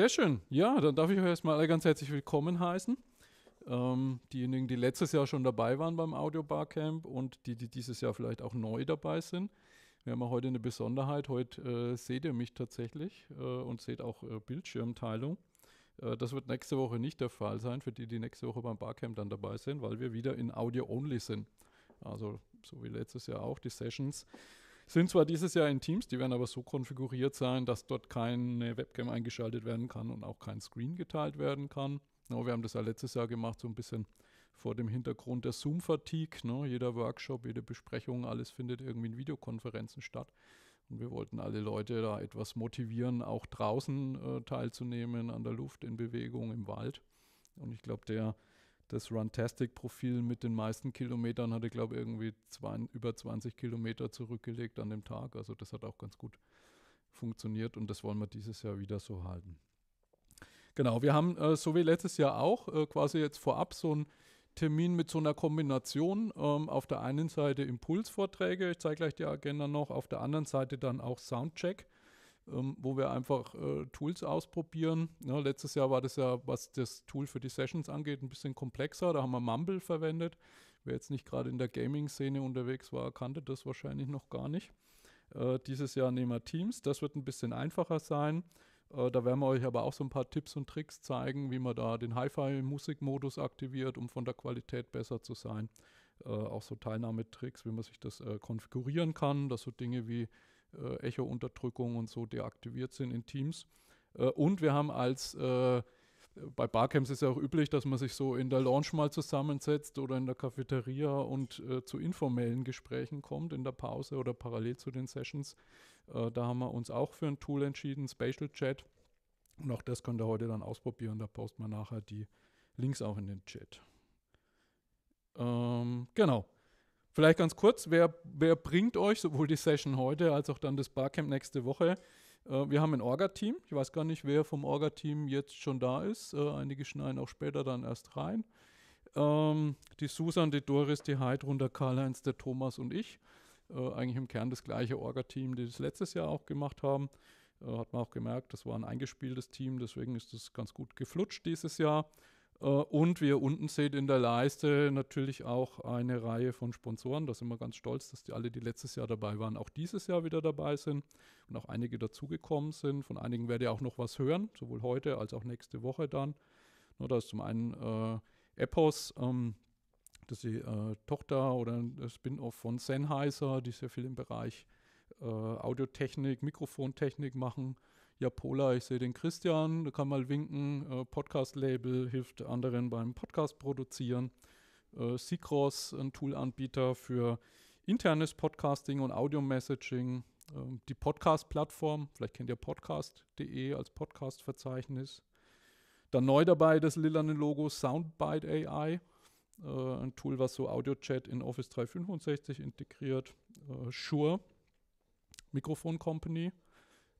Sehr schön. Ja, dann darf ich euch erstmal alle ganz herzlich willkommen heißen. Ähm, diejenigen, die letztes Jahr schon dabei waren beim Audio Barcamp und die, die dieses Jahr vielleicht auch neu dabei sind. Wir haben heute eine Besonderheit. Heute äh, seht ihr mich tatsächlich äh, und seht auch äh, Bildschirmteilung. Äh, das wird nächste Woche nicht der Fall sein, für die, die nächste Woche beim Barcamp dann dabei sind, weil wir wieder in Audio Only sind. Also so wie letztes Jahr auch die Sessions sind zwar dieses Jahr in Teams, die werden aber so konfiguriert sein, dass dort keine Webcam eingeschaltet werden kann und auch kein Screen geteilt werden kann. No, wir haben das ja letztes Jahr gemacht, so ein bisschen vor dem Hintergrund der Zoom-Fatigue. Ne? Jeder Workshop, jede Besprechung, alles findet irgendwie in Videokonferenzen statt. Und wir wollten alle Leute da etwas motivieren, auch draußen äh, teilzunehmen, an der Luft, in Bewegung, im Wald. Und ich glaube, der das Runtastic-Profil mit den meisten Kilometern hatte, glaube ich, irgendwie zwei, über 20 Kilometer zurückgelegt an dem Tag. Also das hat auch ganz gut funktioniert und das wollen wir dieses Jahr wieder so halten. Genau, wir haben äh, so wie letztes Jahr auch äh, quasi jetzt vorab so einen Termin mit so einer Kombination. Ähm, auf der einen Seite Impulsvorträge, ich zeige gleich die Agenda noch, auf der anderen Seite dann auch Soundcheck ähm, wo wir einfach äh, Tools ausprobieren. Ja, letztes Jahr war das ja, was das Tool für die Sessions angeht, ein bisschen komplexer. Da haben wir Mumble verwendet. Wer jetzt nicht gerade in der Gaming-Szene unterwegs war, kannte das wahrscheinlich noch gar nicht. Äh, dieses Jahr nehmen wir Teams. Das wird ein bisschen einfacher sein. Äh, da werden wir euch aber auch so ein paar Tipps und Tricks zeigen, wie man da den Hi-Fi-Musikmodus aktiviert, um von der Qualität besser zu sein. Äh, auch so Teilnahmetricks, wie man sich das äh, konfigurieren kann, dass so Dinge wie äh, Echo-Unterdrückung und so deaktiviert sind in Teams. Äh, und wir haben als äh, bei Barcamps ist ja auch üblich, dass man sich so in der Lounge mal zusammensetzt oder in der Cafeteria und äh, zu informellen Gesprächen kommt in der Pause oder parallel zu den Sessions. Äh, da haben wir uns auch für ein Tool entschieden, Spatial Chat. Und auch das könnt ihr heute dann ausprobieren. Da posten wir nachher die Links auch in den Chat. Ähm, genau. Vielleicht ganz kurz, wer, wer bringt euch sowohl die Session heute als auch dann das Barcamp nächste Woche? Äh, wir haben ein Orga-Team. Ich weiß gar nicht, wer vom Orga-Team jetzt schon da ist. Äh, einige schneiden auch später dann erst rein. Ähm, die Susan, die Doris, die Heidrun, der Karl-Heinz, der Thomas und ich. Äh, eigentlich im Kern das gleiche Orga-Team, die das letztes Jahr auch gemacht haben. hat man auch gemerkt, das war ein eingespieltes Team, deswegen ist das ganz gut geflutscht dieses Jahr. Äh, und wie ihr unten seht in der Leiste natürlich auch eine Reihe von Sponsoren. Da sind wir ganz stolz, dass die alle, die letztes Jahr dabei waren, auch dieses Jahr wieder dabei sind und auch einige dazugekommen sind. Von einigen werdet ihr auch noch was hören, sowohl heute als auch nächste Woche dann. No, da ist zum einen äh, Epos, ähm, das ist die äh, Tochter oder ein Spin-off von Sennheiser, die sehr viel im Bereich äh, Audiotechnik, Mikrofontechnik machen ja, Pola, ich sehe den Christian, der kann mal winken. Äh, Podcast-Label hilft anderen beim Podcast produzieren. Äh, Seacross, ein Tool-Anbieter für internes Podcasting und Audio-Messaging. Ähm, die Podcast-Plattform, vielleicht kennt ihr podcast.de als Podcast-Verzeichnis. Dann neu dabei das lilane Logo Soundbite AI, äh, ein Tool, was so Audio-Chat in Office 365 integriert. Äh, Shure, Mikrofon Company,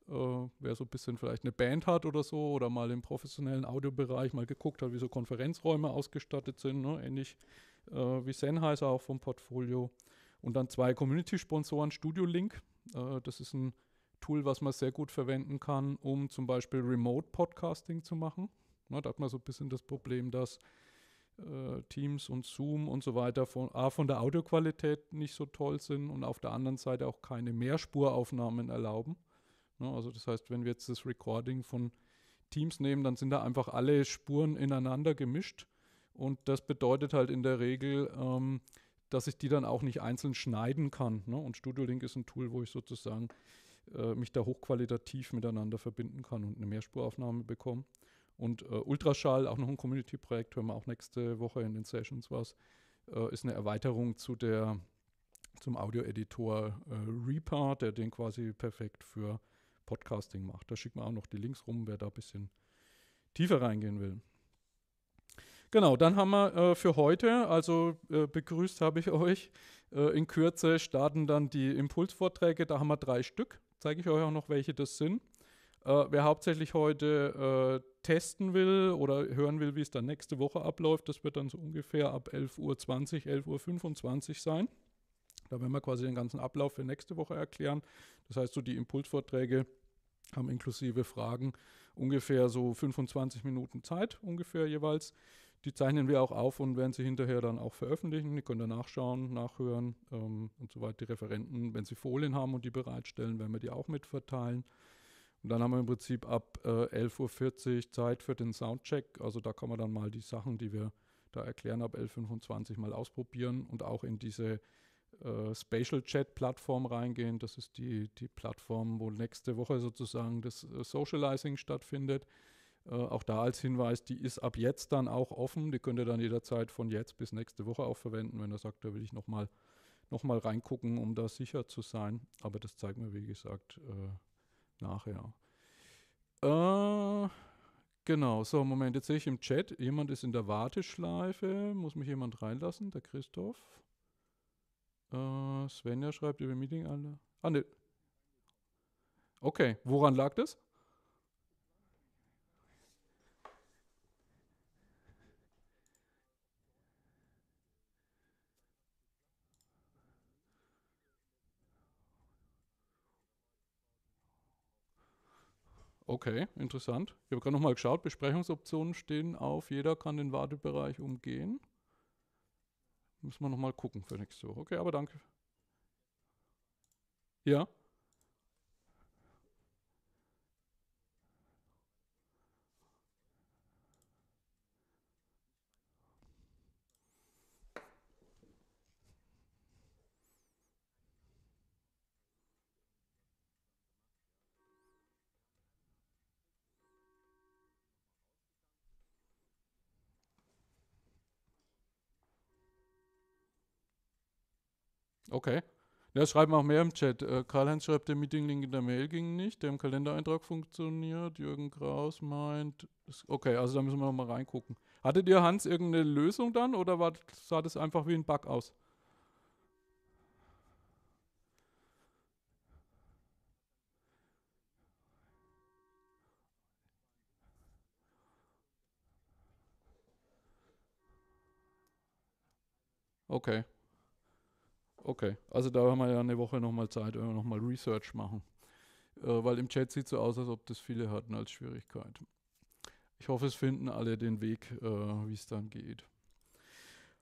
äh, wer so ein bisschen vielleicht eine Band hat oder so oder mal im professionellen Audiobereich mal geguckt hat, wie so Konferenzräume ausgestattet sind, ne? ähnlich äh, wie Sennheiser auch vom Portfolio. Und dann zwei Community-Sponsoren, Studio Link. Äh, das ist ein Tool, was man sehr gut verwenden kann, um zum Beispiel Remote-Podcasting zu machen. Ne? Da hat man so ein bisschen das Problem, dass äh, Teams und Zoom und so weiter von, A, von der Audioqualität nicht so toll sind und auf der anderen Seite auch keine Mehrspuraufnahmen erlauben. Ne? Also das heißt, wenn wir jetzt das Recording von Teams nehmen, dann sind da einfach alle Spuren ineinander gemischt. Und das bedeutet halt in der Regel, ähm, dass ich die dann auch nicht einzeln schneiden kann. Ne? Und StudioLink ist ein Tool, wo ich sozusagen äh, mich da hochqualitativ miteinander verbinden kann und eine Mehrspuraufnahme bekomme. Und äh, Ultraschall, auch noch ein Community-Projekt, hören wir auch nächste Woche in den Sessions was, äh, ist eine Erweiterung zu der, zum Audio-Editor äh, Reaper, der den quasi perfekt für Podcasting macht. Da schicken wir auch noch die Links rum, wer da ein bisschen tiefer reingehen will. Genau, dann haben wir äh, für heute, also äh, begrüßt habe ich euch. Äh, in Kürze starten dann die Impulsvorträge. Da haben wir drei Stück. Zeige ich euch auch noch, welche das sind. Äh, wer hauptsächlich heute äh, testen will oder hören will, wie es dann nächste Woche abläuft, das wird dann so ungefähr ab 11.20 Uhr, 11.25 Uhr sein. Da werden wir quasi den ganzen Ablauf für nächste Woche erklären. Das heißt, so die Impulsvorträge haben inklusive Fragen ungefähr so 25 Minuten Zeit ungefähr jeweils. Die zeichnen wir auch auf und werden sie hinterher dann auch veröffentlichen. Die können da nachschauen, nachhören ähm, und weiter. die Referenten, wenn sie Folien haben und die bereitstellen, werden wir die auch mitverteilen. Und dann haben wir im Prinzip ab äh, 11.40 Uhr Zeit für den Soundcheck. Also da kann man dann mal die Sachen, die wir da erklären, ab 11.25 Uhr mal ausprobieren und auch in diese äh, Spatial Chat-Plattform reingehen. Das ist die, die Plattform, wo nächste Woche sozusagen das äh, Socializing stattfindet. Äh, auch da als Hinweis, die ist ab jetzt dann auch offen. Die könnt ihr dann jederzeit von jetzt bis nächste Woche auch verwenden, wenn ihr sagt, da will ich nochmal noch mal reingucken, um da sicher zu sein. Aber das zeigt mir, wie gesagt, äh, nachher. Äh, genau, so, Moment, jetzt sehe ich im Chat, jemand ist in der Warteschleife. Muss mich jemand reinlassen? Der Christoph. Äh, Svenja schreibt über Meeting alle. Ah, ne. Okay, woran lag das? Okay, interessant. Ich habe gerade nochmal geschaut, Besprechungsoptionen stehen auf, jeder kann den Wartebereich umgehen. Müssen wir nochmal gucken für nächste Woche. Okay, aber danke. Ja. Okay. Ja, schreiben auch mehr im Chat. Äh, Karl-Heinz schreibt, der Meeting-Link in der Mail ging nicht, der im Kalendereintrag funktioniert. Jürgen Kraus meint, okay, also da müssen wir nochmal reingucken. Hattet ihr, Hans, irgendeine Lösung dann oder war, sah das einfach wie ein Bug aus? Okay. Okay, also da haben wir ja eine Woche nochmal Zeit, wenn wir nochmal Research machen. Äh, weil im Chat sieht es so aus, als ob das viele hatten als Schwierigkeit. Ich hoffe, es finden alle den Weg, äh, wie es dann geht.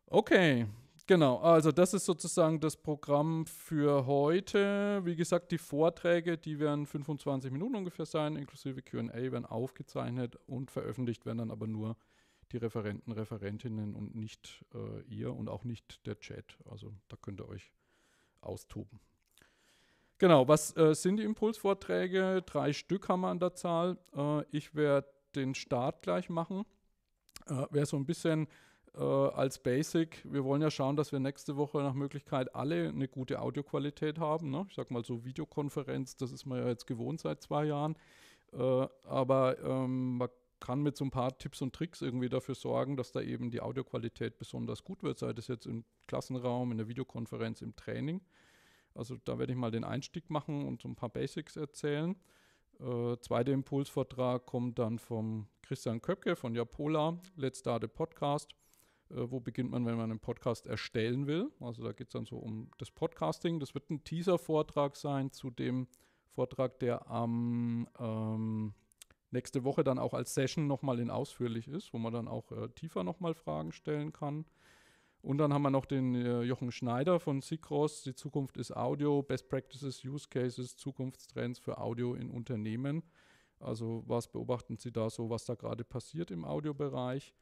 Okay, genau. Also das ist sozusagen das Programm für heute. Wie gesagt, die Vorträge, die werden 25 Minuten ungefähr sein, inklusive QA, werden aufgezeichnet und veröffentlicht werden dann aber nur die Referenten, Referentinnen und nicht äh, ihr und auch nicht der Chat. Also da könnt ihr euch austoben. Genau, was äh, sind die Impulsvorträge? Drei Stück haben wir an der Zahl. Äh, ich werde den Start gleich machen. Äh, Wäre so ein bisschen äh, als Basic. Wir wollen ja schauen, dass wir nächste Woche nach Möglichkeit alle eine gute Audioqualität haben. Ne? Ich sage mal so Videokonferenz, das ist man ja jetzt gewohnt seit zwei Jahren. Äh, aber ähm, man kann mit so ein paar Tipps und Tricks irgendwie dafür sorgen, dass da eben die Audioqualität besonders gut wird, sei das jetzt im Klassenraum, in der Videokonferenz, im Training. Also da werde ich mal den Einstieg machen und so ein paar Basics erzählen. Äh, zweiter Impulsvortrag kommt dann vom Christian Köpke von Japola, Let's Start a Podcast. Äh, wo beginnt man, wenn man einen Podcast erstellen will? Also da geht es dann so um das Podcasting. Das wird ein Teaser-Vortrag sein zu dem Vortrag, der am ähm, nächste Woche dann auch als Session nochmal in ausführlich ist, wo man dann auch äh, tiefer nochmal Fragen stellen kann. Und dann haben wir noch den äh, Jochen Schneider von Sikros. die Zukunft ist Audio, Best Practices, Use Cases, Zukunftstrends für Audio in Unternehmen. Also was beobachten Sie da so, was da gerade passiert im Audiobereich?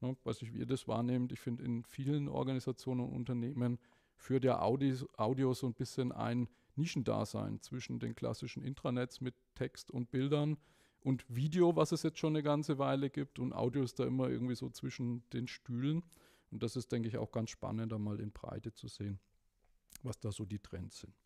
Ne, weiß nicht, wie ihr das wahrnehmt. Ich finde, in vielen Organisationen und Unternehmen führt ja Audio, Audio so ein bisschen ein Nischendasein zwischen den klassischen Intranets mit Text und Bildern und Video, was es jetzt schon eine ganze Weile gibt und Audio ist da immer irgendwie so zwischen den Stühlen. Und das ist, denke ich, auch ganz spannend, da mal in Breite zu sehen, was da so die Trends sind.